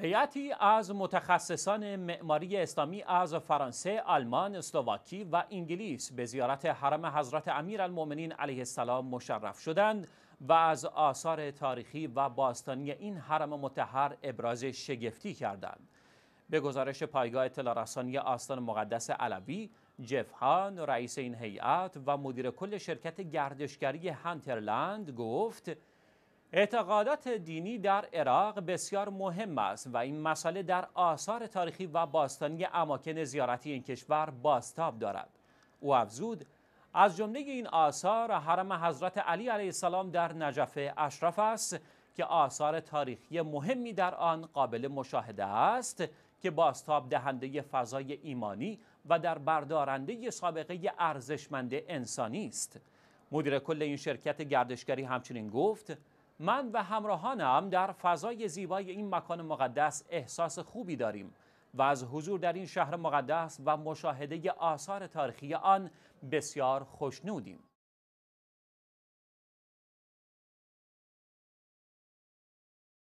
هیئتی از متخصصان معماری اسلامی از فرانسه، آلمان، اسلوواکی و انگلیس به زیارت حرم حضرت امیرالمؤمنین علیه السلام مشرف شدند و از آثار تاریخی و باستانی این حرم متحر ابراز شگفتی کردند. به گزارش پایگاه اطلاع رسانی آستان مقدس علوی، هان رئیس این هیئت و مدیر کل شرکت گردشگری هانترلند گفت اعتقادات دینی در عراق بسیار مهم است و این مسئله در آثار تاریخی و باستانی اماکن زیارتی این کشور باستاب دارد او افزود از جمله این آثار حرم حضرت علی علیه السلام در نجف اشرف است که آثار تاریخی مهمی در آن قابل مشاهده است که باستاب دهنده فضای ایمانی و در بردارنده سابقه ارزشمند انسانی است مدیر کل این شرکت گردشگری همچنین گفت من و همراهانم در فضای زیبای این مکان مقدس احساس خوبی داریم و از حضور در این شهر مقدس و مشاهده آثار تاریخی آن بسیار خوشنودیم.